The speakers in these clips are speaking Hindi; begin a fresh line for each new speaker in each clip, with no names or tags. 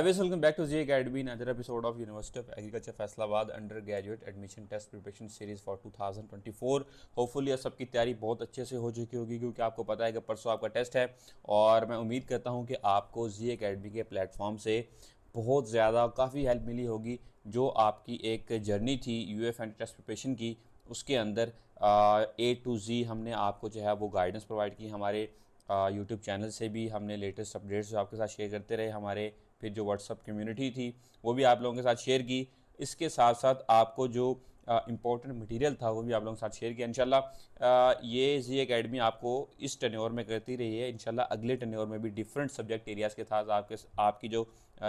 Veg welcome back to G academy other another of university of agriculture Faisalabad undergraduate admission test preparation series for 2024. Hopefully आप सबकी तैयारी बहुत अच्छे से हो चुकी होगी क्योंकि आपको पता है कि परसों आपका टेस्ट है और मैं उम्मीद करता हूँ कि आपको जी अकेडमी के प्लेटफॉर्म से बहुत ज़्यादा काफ़ी हेल्प मिली होगी जो आपकी एक जर्नी थी U F and test preparation की उसके अंदर ए टू जी हमने आपको जो है वो गाइडेंस प्रोवाइड की हमारे यूट्यूब चैनल से भी हमने लेटेस्ट अपडेट्स आपके साथ शेयर करते रहे हमारे फिर जो व्हाट्सअप कम्युनिटी थी वो भी आप लोगों के साथ शेयर की इसके साथ साथ आपको जो इम्पोर्टेंट मटेरियल था वो भी आप लोगों के साथ शेयर किया इनशाला ये जी अकेडमी आपको इस टनोर में करती रही है इनशाला अगले टनोर में भी डिफरेंट सब्जेक्ट एरियाज़ के साथ आपके आपकी जो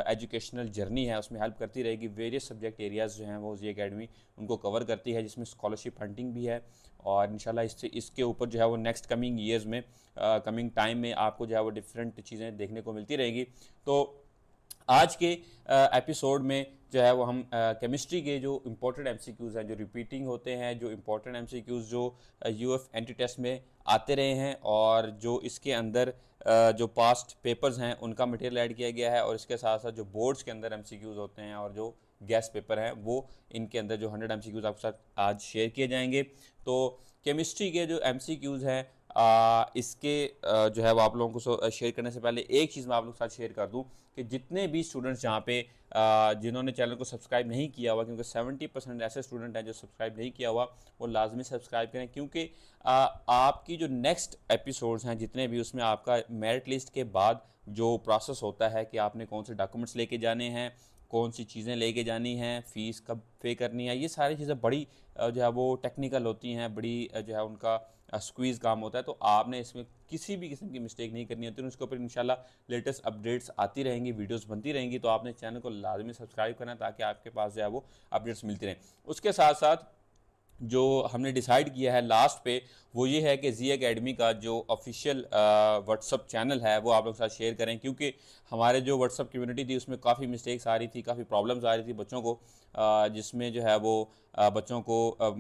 एजुकेशनल जर्नी है उसमें हेल्प करती रहेगी वेरियस सब्जेक्ट एरियाज़ जो हैं वो जी अकेडमी उनको कवर करती है जिसमें स्कॉलरशिप हंटिंग भी है और इन इससे इसके ऊपर जो है वो नेक्स्ट कमिंग ईयर्स में कमिंग टाइम में आपको जो है वो डिफरेंट चीज़ें देखने को मिलती रहेगी तो आज के एपिसोड में जो है वो हम केमिस्ट्री के जो इम्पोर्टेंट क्यूज़ हैं जो रिपीटिंग होते हैं जो इम्पोर्टेंट क्यूज़ जो यू एन एंटी टेस्ट में आते रहे हैं और जो इसके अंदर जो पास्ट पेपर्स हैं उनका मटेरियल ऐड किया गया है और इसके साथ साथ जो बोर्ड्स के अंदर क्यूज़ होते हैं और जो गैस पेपर हैं वो इनके अंदर जो हंड्रेड एम सी क्यूज़ आपके साथ आज शेयर किए जाएंगे तो केमिस्ट्री के जो एम सी क्यूज़ हैं इसके आ, जो है वो आप लोगों को शेयर करने से पहले एक चीज़ मैं आप लोगों के साथ शेयर कर दूँ कि जितने भी स्टूडेंट्स यहाँ पे जिन्होंने चैनल को सब्सक्राइब नहीं किया हुआ क्योंकि 70 परसेंट ऐसे स्टूडेंट हैं जो सब्सक्राइब नहीं किया हुआ वो लाजमी सब्सक्राइब करें क्योंकि आपकी जो नेक्स्ट एपिसोड्स हैं जितने भी उसमें आपका मेरिट लिस्ट के बाद जो प्रोसेस होता है कि आपने कौन से डॉक्यूमेंट्स लेके जाने हैं कौन सी चीज़ें लेके जानी हैं फ़ीस कब पे करनी है ये सारी चीज़ें बड़ी जो है वो टेक्निकल होती हैं बड़ी जो है उनका स्क्वीज़ काम होता है तो आपने इसमें किसी भी किस्म की मिस्टेक नहीं करनी होती है उसके ऊपर इंशाल्लाह लेटेस्ट अपडेट्स आती रहेंगी वीडियोस बनती रहेंगी तो आपने चैनल को लाजमी सब्सक्राइब करना ताकि आपके पास जो है वो अपडेट्स मिलती रहें उसके साथ साथ जो हमने डिसाइड किया है लास्ट पे वो ये है कि जी अकेडमी का जो ऑफिशियल व्हाट्सअप चैनल है वो आप लोग साथ शेयर करें क्योंकि हमारे जो व्हाट्सअप कम्युनिटी थी उसमें काफ़ी मिस्टेक्स आ रही थी काफ़ी प्रॉब्लम्स आ रही थी बच्चों को जिसमें जो है वो बच्चों को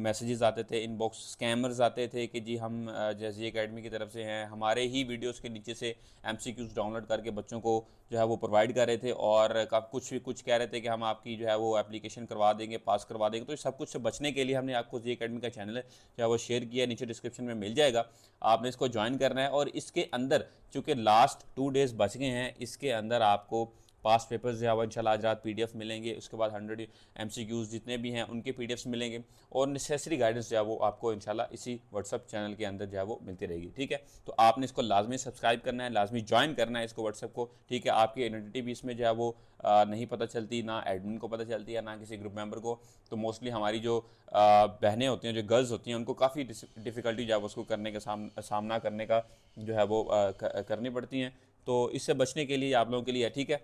मैसेजेस आते थे इनबॉक्स स्कैमर्स आते थे कि जी हम जी अकेडमी की तरफ से हैं हमारे ही वीडियोस के नीचे से एम डाउनलोड करके बच्चों को जो है वो प्रोवाइड कर रहे थे और कुछ भी कुछ कह रहे थे कि हम आपकी जो है वो एप्लीकेशन करवा देंगे पास करवा देंगे तो सब कुछ से बचने के लिए हमने आपको जी अकेडमी का चैनल है चाहे वो शेयर किया नीचे डिस्क्रिप्शन में मिल जाएगा आपने इसको ज्वाइन करना है और इसके अंदर चूँकि लास्ट टू डेज़ बच गए हैं इसके अंदर आपको पास पेपर्स जो है वो इंशाल्लाह आज रात पीडीएफ मिलेंगे उसके बाद हंड्रेड एमसीक्यूज जितने भी हैं उनके पीडीएफ्स मिलेंगे और नेसेसरी गाइडेंस जो है वो आपको इंशाल्लाह इसी व्हाट्सअप चैनल के अंदर जो है वो मिलती रहेगी ठीक है तो आपने इसको लाजमी सब्सक्राइब करना है लाजमी ज्वाइन करना है इसको व्हाट्सअप को ठीक है आपकी आइडेंटिटी भी इसमें जो है वो नहीं पता चलती ना एडमिन को पता चलती है ना किसी ग्रुप मेम्बर को तो मोस्टली हमारी जो बहनें होती हैं जो गर्ल्स होती हैं उनको काफ़ी डिफ़िकल्टी जो है उसको करने का साम, सामना करने का जो है वो करनी पड़ती हैं तो इससे बचने के लिए आप लोगों के लिए ठीक है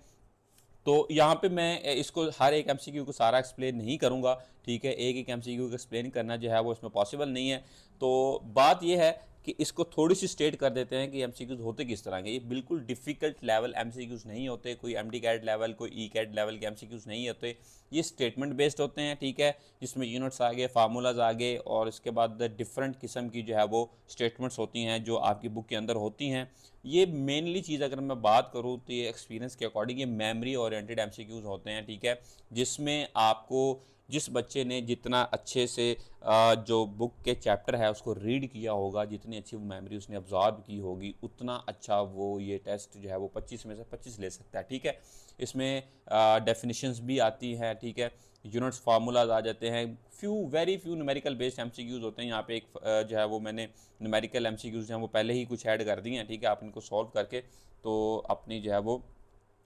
तो यहाँ पे मैं इसको हर एक एमसीक्यू को सारा एक्सप्लेन नहीं करूँगा ठीक है एक एक एमसीक्यू को एक्सप्लेन करना जो है वो इसमें पॉसिबल नहीं है तो बात यह है कि इसको थोड़ी सी स्टेट कर देते हैं कि एम होते किस तरह के ये बिल्कुल डिफिकल्ट लेवल एम नहीं होते कोई डी कैड लेवल कोई ई कैट लेवल के एम नहीं होते ये स्टेटमेंट बेस्ड होते हैं ठीक है जिसमें यूनिट्स आगे फार्मूलाज आगे और इसके बाद डिफरेंट किस्म की जो है वो स्टेटमेंट्स होती हैं जो आपकी बुक के अंदर होती हैं ये मेनली चीज़ अगर मैं बात करूँ तो ये एक्सपीरियंस के अकॉर्डिंग ये मेमरी ओरिएंटेड एम होते हैं ठीक है जिसमें आपको जिस बच्चे ने जितना अच्छे से जो बुक के चैप्टर है उसको रीड किया होगा जितनी अच्छी मेमोरी उसने ऑब्जॉर्व की होगी उतना अच्छा वो ये टेस्ट जो है वो 25 में से 25 ले सकता है ठीक है इसमें डेफिनेशंस भी आती हैं ठीक है यूनिट्स फार्मूलाज आ जाते हैं few very few numerical based um होते हैं यहाँ पे एक जो है वो मैंने न्यूमेरिकल एम सी हैं वो पहले ही कुछ ऐड कर दिए हैं ठीक है आप इनको सॉल्व करके तो अपनी जो है वो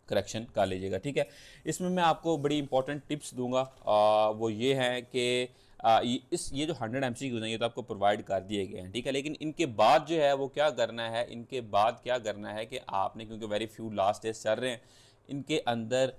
करेक्शन कर लीजिएगा ठीक है इसमें मैं आपको बड़ी इंपॉर्टेंट टिप्स दूंगा आ, वो ये हैं कि इस ये जो हंड्रेड एम सी हैं ये तो आपको प्रोवाइड कर दिए गए हैं ठीक है लेकिन इनके बाद जो है वो क्या करना है इनके बाद क्या करना है कि आपने क्योंकि वेरी फ्यू लास्ट डेज चल रहे हैं इनके अंदर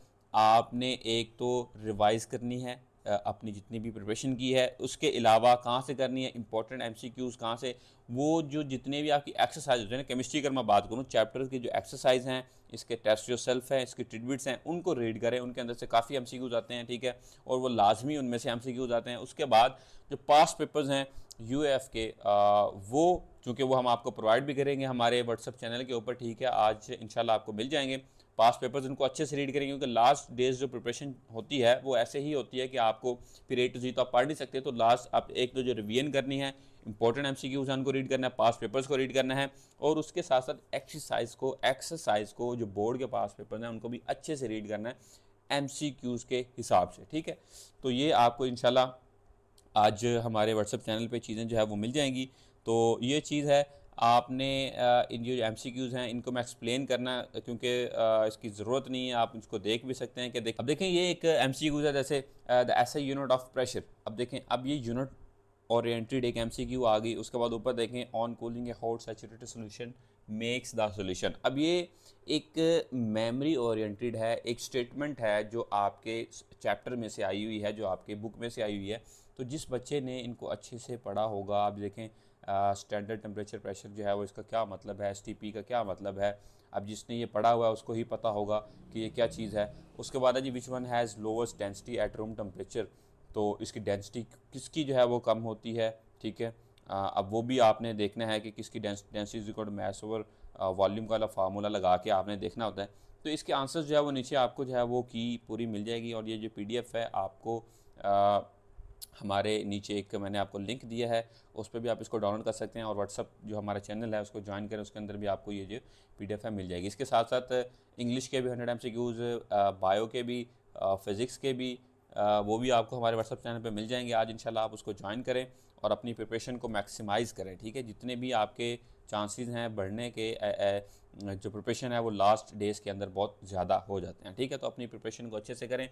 आपने एक तो रिवाइज़ करनी है अपनी जितनी भी प्रिपरेशन की है उसके अलावा कहाँ से करनी है इंपॉर्टेंट एम सी क्यूज़ कहाँ से वो जो जितने भी आपकी एक्सरसाइज होते हैं केमिस्ट्री अगर मैं बात करूँ चैप्टर की जो एक्सरसाइज हैं इसके टेस्ट जो सेल्फ हैं इसके ट्रीटमेंट्स हैं उनको रीड करें उनके अंदर से काफ़ी एम सी क्यूज़ आते हैं ठीक है और वो लाजमी उनमें से एम सी क्यूज़ आते हैं उसके बाद जो पास पेपर्स हैं यू एफ के आ, वो चूँकि वो हम आपको प्रोवाइड भी करेंगे हमारे व्हाट्सअप चैनल के ऊपर ठीक है आज इंशाल्लाह आपको मिल जाएंगे पास पेपर्स उनको अच्छे से रीड करेंगे क्योंकि लास्ट डेज जो प्रिपरेशन होती है वो ऐसे ही होती है कि आपको फिर ए टू जी तो आप पढ़ नहीं सकते तो लास्ट आप एक तो जो रिवीजन करनी है इंपॉर्टेंट एम सी क्यूज उनको रीड करना है पास पेपर्स को रीड करना है और उसके साथ साथ एक्सरसाइज को एक्सरसाइज को जो बोर्ड के पास पेपर हैं उनको भी अच्छे से रीड करना है एम सी क्यूज़ के हिसाब से ठीक है तो ये आपको इनशाला आज हमारे व्हाट्सअप चैनल पे चीज़ें जो है वो मिल जाएंगी तो ये चीज़ है आपने इन जो एम सी क्यूज़ हैं इनको मैं एक्सप्लेन करना क्योंकि इसकी ज़रूरत नहीं है आप इसको देख भी सकते हैं कि देख अब देखें ये एक एम सी क्यूज़ है जैसे द ऐसा यूनिट ऑफ प्रेशर अब देखें अब ये यूनिट एंट्रीड एक एम सी क्यू आ गई उसके बाद ऊपर देखें on cooling a hot saturated solution makes the solution अब ये एक मेमरी ओरिएंटेड है एक स्टेटमेंट है जो आपके चैप्टर में से आई हुई है जो आपके बुक में से आई हुई है तो जिस बच्चे ने इनको अच्छे से पढ़ा होगा आप देखें स्टैंडर्ड टेम्परेचर प्रेशर जो है वो इसका क्या मतलब है एस का क्या मतलब है अब जिसने ये पढ़ा हुआ है उसको ही पता होगा कि ये क्या चीज़ है उसके बाद है जी which one has lowest density at room temperature तो इसकी डेंसिटी किसकी जो है वो कम होती है ठीक है आ, अब वो भी आपने देखना है कि किसकी density is equal mass over volume का फार्मूला लगा के आपने देखना होता है तो इसके आंसर्स जो है वो नीचे आपको जो है वो की पूरी मिल जाएगी और ये जो पीडीएफ है आपको आ, हमारे नीचे एक मैंने आपको लिंक दिया है उस पर भी आप इसको डाउनलोड कर सकते हैं और व्हाट्सअप जो हमारा चैनल है उसको ज्वाइन करें उसके अंदर भी आपको ये जो पी है मिल जाएगी इसके साथ साथ इंग्लिश के भी हंड्रेड एम बायो के भी फ़िज़िक्स के भी वो भी आपको हमारे व्हाट्सअप चैनल पर मिल जाएंगे आज इनशाला आप उसको ज्वाइन करें और अपनी प्रिपरेशन को मैक्सिमाइज़ करें ठीक है जितने भी आपके चांसेस हैं बढ़ने के ए, ए, जो प्रिपरेशन है वो लास्ट डेज़ के अंदर बहुत ज़्यादा हो जाते हैं ठीक है तो अपनी प्रिपरेशन को अच्छे से करें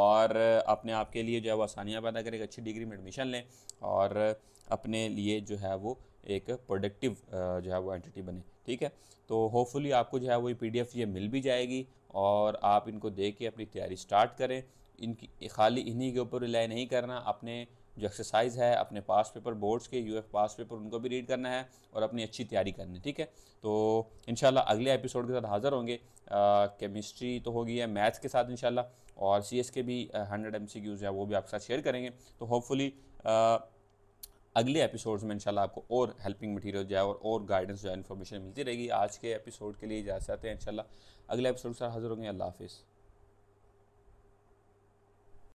और अपने आप के लिए जो है वो आसानियाँ पैदा करें अच्छी डिग्री में एडमिशन लें और अपने लिए जो है वो एक प्रोडक्टिव जो है वो एंटिटी बने ठीक है तो होपफुली आपको जो है वो पी ये मिल भी जाएगी और आप इनको देख के अपनी तैयारी स्टार्ट करें इनकी खाली इन्हीं के ऊपर रिलाई नहीं करना अपने जो एक्सरसाइज है अपने पास पेपर बोर्ड्स के यू एफ पास पेपर उनको भी रीड करना है और अपनी अच्छी तैयारी करनी है ठीक है तो इन अगले एपिसोड के साथ हाज़िर होंगे केमिस्ट्री तो होगी है मैथ्स के साथ इन और सी के भी हंड्रेड एम सी क्यूज़ है वो भी आपके साथ शेयर करेंगे तो होपफुली अगले एपिसोड्स में इंशाल्लाह आपको और हेल्पिंग मटेरियल जो है और और गाइडेंस जो है इन्फॉर्मेशन मिलती रहेगी आज के एपिसोड के लिए इजाज़त हैं इंशाल्लाह अगले एपिसोड के साथ हाजिर होंगे अल्लाह हाफिज़